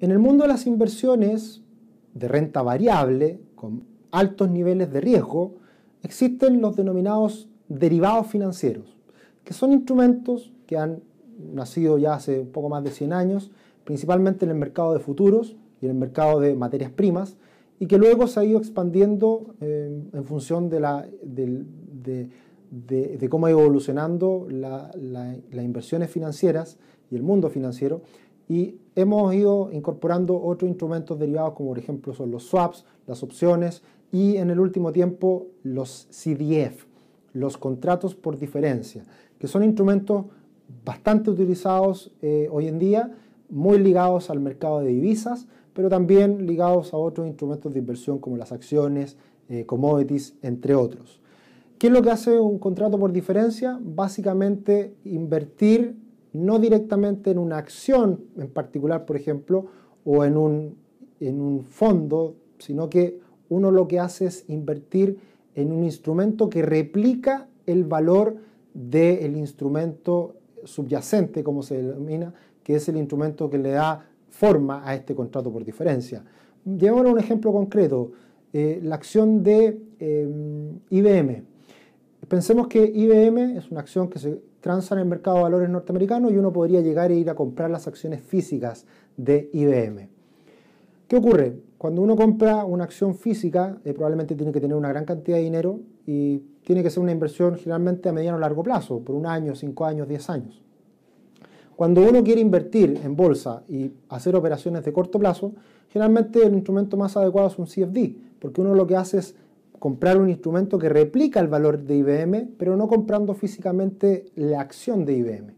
En el mundo de las inversiones de renta variable, con altos niveles de riesgo, existen los denominados derivados financieros, que son instrumentos que han nacido ya hace un poco más de 100 años, principalmente en el mercado de futuros y en el mercado de materias primas, y que luego se ha ido expandiendo eh, en función de, cómo ha ido evolucionando las inversiones financieras y el mundo financiero, y hemos ido incorporando otros instrumentos derivados como por ejemplo son los swaps, las opciones y en el último tiempo los CDF, los contratos por diferencia, que son instrumentos bastante utilizados eh, hoy en día, muy ligados al mercado de divisas, pero también ligados a otros instrumentos de inversión como las acciones, eh, commodities, entre otros. ¿Qué es lo que hace un contrato por diferencia? Básicamente invertir no directamente en una acción en particular, por ejemplo, o en un, fondo, sino que uno lo que hace es invertir en un instrumento que replica el valor del instrumento subyacente, como se denomina, que es el instrumento que le da forma a este contrato por diferencia. a un ejemplo concreto, eh, la acción de IBM. Em, Pensemos que IBM es una acción que se transa en el mercado de valores norteamericanos y uno podría llegar e ir a comprar las acciones físicas de IBM. ¿Qué ocurre? Cuando uno compra una acción física, eh, probablemente tiene que tener una gran cantidad de dinero y tiene que ser una inversión generalmente a mediano o largo plazo, por un año, cinco años, diez años. Cuando uno quiere invertir en bolsa y hacer operaciones de corto plazo, generalmente el instrumento más adecuado es un CFD, porque uno lo que hace es comprar un instrumento que replica el valor de IBM, pero no comprando físicamente la acción de IBM.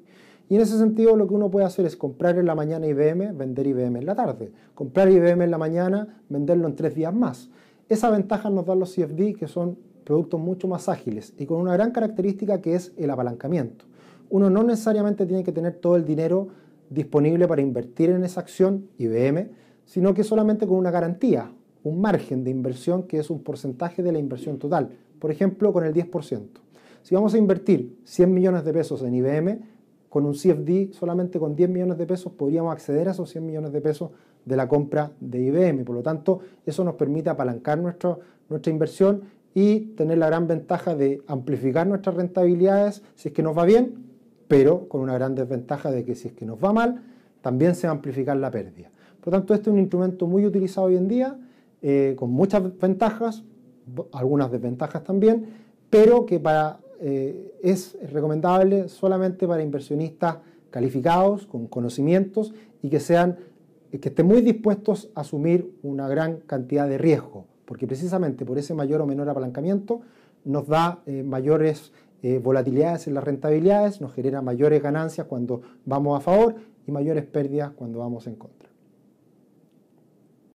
Y en ese sentido lo que uno puede hacer es comprar en la mañana IBM, vender IBM en la tarde, comprar IBM en la mañana, venderlo en tres días más. Esa ventaja nos dan los CFD que son productos mucho más ágiles y con una gran característica que es el apalancamiento. Uno no necesariamente tiene que tener todo el dinero disponible para invertir en esa acción IBM, sino que solamente con una garantía, un margen de inversión que es un porcentaje de la inversión total, por ejemplo, con el 10%. Si vamos a invertir 100 millones de pesos en IBM, con un CFD solamente con 10 millones de pesos podríamos acceder a esos 100 millones de pesos de la compra de IBM. Por lo tanto, eso nos permite apalancar nuestra inversión y tener la gran ventaja de amplificar nuestras rentabilidades si es que nos va bien, pero con una gran desventaja de que si es que nos va mal, también se va a amplificar la pérdida. Por lo tanto, este es un instrumento muy utilizado hoy en día eh, con muchas ventajas, algunas desventajas también, pero que para, eh, es recomendable solamente para inversionistas calificados, con conocimientos y que, sean, eh, que estén muy dispuestos a asumir una gran cantidad de riesgo, porque precisamente por ese mayor o menor apalancamiento nos da mayores volatilidades en las rentabilidades, nos genera mayores ganancias cuando vamos a favor y mayores pérdidas cuando vamos en contra.